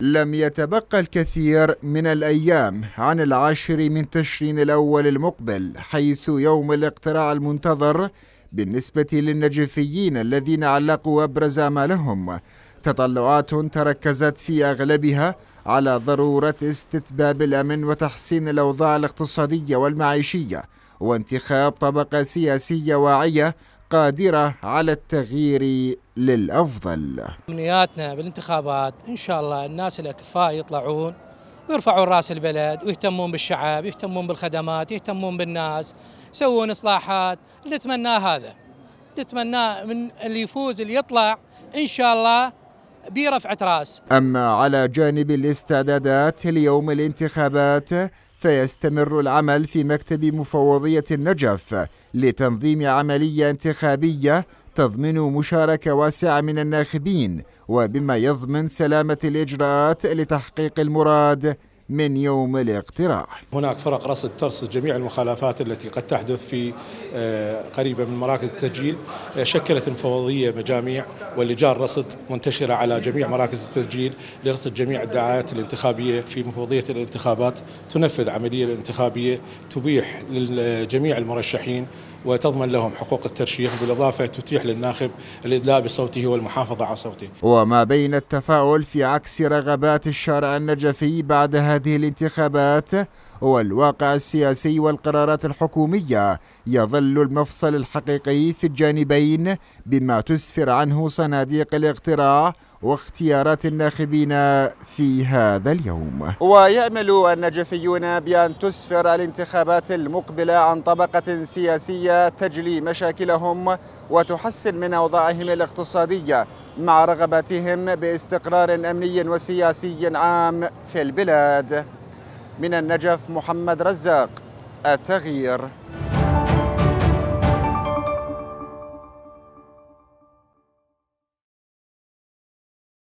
لم يتبقى الكثير من الأيام عن العاشر من تشرين الأول المقبل حيث يوم الاقتراع المنتظر بالنسبة للنجفيين الذين علقوا أبرز آمالهم تطلعات تركزت في أغلبها على ضرورة استتباب الأمن وتحسين الأوضاع الاقتصادية والمعيشية وانتخاب طبقة سياسية واعية قادرة على التغيير للأفضل أمنياتنا بالانتخابات إن شاء الله الناس الأكفاء يطلعون ويرفعون رأس البلد ويهتمون بالشعب يهتمون بالخدمات يهتمون بالناس يسوون إصلاحات نتمنى هذا نتمنى من اللي يفوز اللي يطلع إن شاء الله برفعة راس أما على جانب الاستعدادات ليوم الانتخابات فيستمر العمل في مكتب مفوضية النجف لتنظيم عملية انتخابية تضمن مشاركة واسعة من الناخبين وبما يضمن سلامة الإجراءات لتحقيق المراد من يوم الاقتراع هناك فرق رصد ترصد جميع المخالفات التي قد تحدث في آه، قريبة من مراكز التسجيل آه، شكلت مفوضية مجاميع واللجان رصد منتشرة على جميع مراكز التسجيل لرصد جميع الدعايات الانتخابية في مفوضية الانتخابات تنفذ عملية الانتخابية تبيح لجميع المرشحين وتضمن لهم حقوق الترشيح بالإضافة تتيح للناخب الإدلاء بصوته والمحافظة على صوته وما بين التفاؤل في عكس رغبات الشارع النجفي بعد هذه الانتخابات والواقع السياسي والقرارات الحكومية يظل المفصل الحقيقي في الجانبين بما تسفر عنه صناديق الاقتراع واختيارات الناخبين في هذا اليوم ويأمل النجفيون بأن تسفر الانتخابات المقبلة عن طبقة سياسية تجلي مشاكلهم وتحسن من أوضاعهم الاقتصادية مع رغبتهم باستقرار أمني وسياسي عام في البلاد من النجف محمد رزاق التغيير